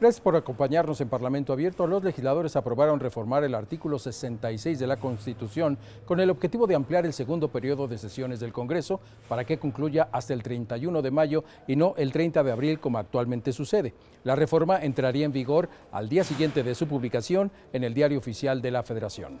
Gracias por acompañarnos en Parlamento Abierto. Los legisladores aprobaron reformar el artículo 66 de la Constitución con el objetivo de ampliar el segundo periodo de sesiones del Congreso para que concluya hasta el 31 de mayo y no el 30 de abril como actualmente sucede. La reforma entraría en vigor al día siguiente de su publicación en el Diario Oficial de la Federación.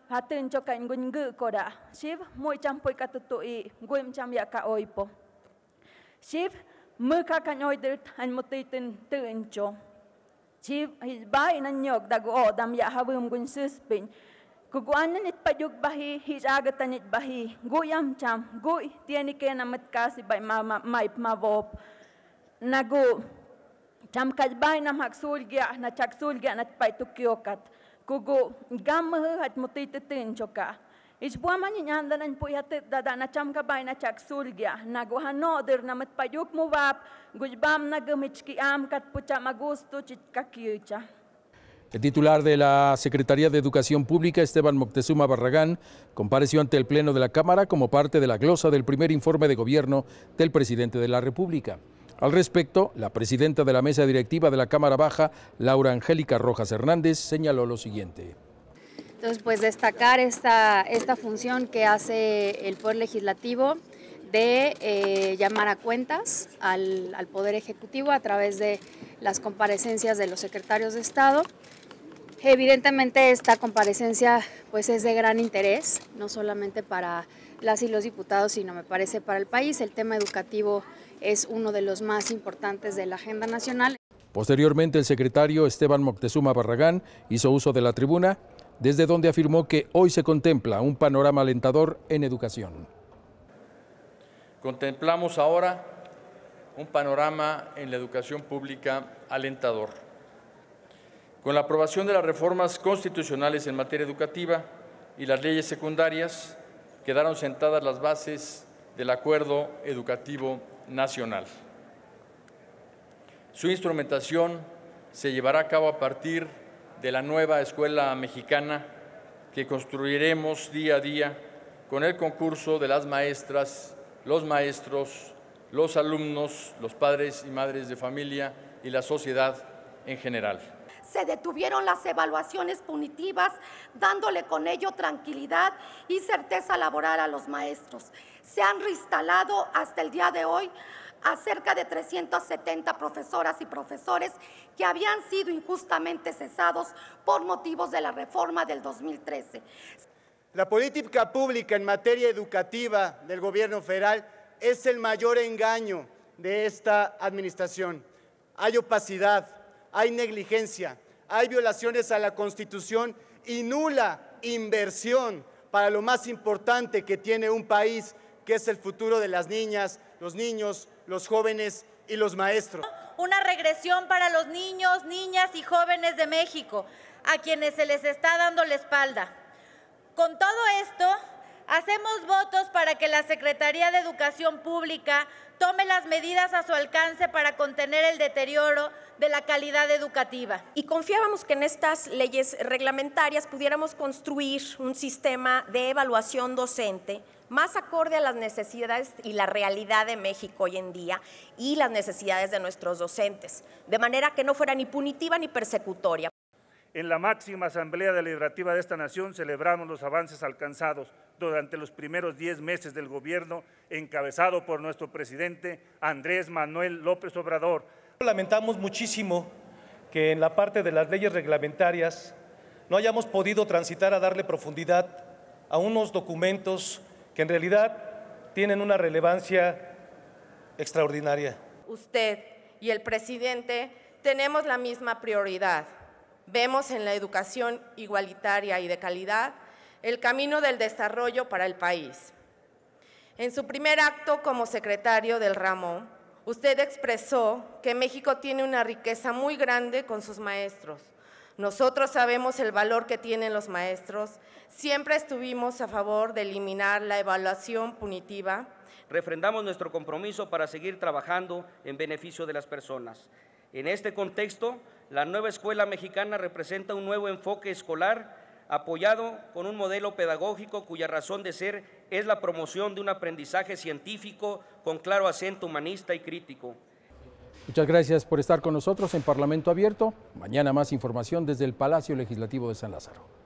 hatin cho kain gun gu ko da shiv mui cham poi ka tutu i guim cham ya ka oi po ship shiv mu ka kan oi dir an muti tin tin cho shiv his bai nan nyok da go dam ya havum gun sus pin Kuguan nit payug bahi, hisagatan nit bahi, guyam cham, guy, tieni ke na matkasi bay ma ma maip mavop. Nagu, cham kaj bay na maksul gya, na chaksul gya na pay tukyokat. El titular de la Secretaría de Educación Pública, Esteban Moctezuma Barragán, compareció ante el Pleno de la Cámara como parte de la glosa del primer informe de gobierno del presidente de la República. Al respecto, la presidenta de la mesa directiva de la Cámara Baja, Laura Angélica Rojas Hernández, señaló lo siguiente. Entonces, pues destacar esta, esta función que hace el Poder Legislativo de eh, llamar a cuentas al, al Poder Ejecutivo a través de las comparecencias de los secretarios de Estado Evidentemente esta comparecencia pues es de gran interés, no solamente para las y los diputados, sino me parece para el país. El tema educativo es uno de los más importantes de la agenda nacional. Posteriormente el secretario Esteban Moctezuma Barragán hizo uso de la tribuna, desde donde afirmó que hoy se contempla un panorama alentador en educación. Contemplamos ahora un panorama en la educación pública alentador con la aprobación de las reformas constitucionales en materia educativa y las leyes secundarias, quedaron sentadas las bases del Acuerdo Educativo Nacional. Su instrumentación se llevará a cabo a partir de la nueva Escuela Mexicana que construiremos día a día con el concurso de las maestras, los maestros, los alumnos, los padres y madres de familia y la sociedad en general se detuvieron las evaluaciones punitivas, dándole con ello tranquilidad y certeza laboral a los maestros. Se han reinstalado hasta el día de hoy a cerca de 370 profesoras y profesores que habían sido injustamente cesados por motivos de la reforma del 2013. La política pública en materia educativa del gobierno federal es el mayor engaño de esta administración. Hay opacidad, hay negligencia, hay violaciones a la Constitución y nula inversión para lo más importante que tiene un país, que es el futuro de las niñas, los niños, los jóvenes y los maestros. Una regresión para los niños, niñas y jóvenes de México, a quienes se les está dando la espalda. Con todo esto, Hacemos votos para que la Secretaría de Educación Pública tome las medidas a su alcance para contener el deterioro de la calidad educativa. Y confiábamos que en estas leyes reglamentarias pudiéramos construir un sistema de evaluación docente más acorde a las necesidades y la realidad de México hoy en día y las necesidades de nuestros docentes, de manera que no fuera ni punitiva ni persecutoria. En la máxima asamblea deliberativa de esta nación celebramos los avances alcanzados durante los primeros diez meses del gobierno encabezado por nuestro presidente Andrés Manuel López Obrador. Lamentamos muchísimo que en la parte de las leyes reglamentarias no hayamos podido transitar a darle profundidad a unos documentos que en realidad tienen una relevancia extraordinaria. Usted y el presidente tenemos la misma prioridad vemos en la educación igualitaria y de calidad el camino del desarrollo para el país. En su primer acto como secretario del ramo, usted expresó que México tiene una riqueza muy grande con sus maestros. Nosotros sabemos el valor que tienen los maestros. Siempre estuvimos a favor de eliminar la evaluación punitiva. Refrendamos nuestro compromiso para seguir trabajando en beneficio de las personas. En este contexto, la nueva escuela mexicana representa un nuevo enfoque escolar apoyado con un modelo pedagógico cuya razón de ser es la promoción de un aprendizaje científico con claro acento humanista y crítico. Muchas gracias por estar con nosotros en Parlamento Abierto. Mañana más información desde el Palacio Legislativo de San Lázaro.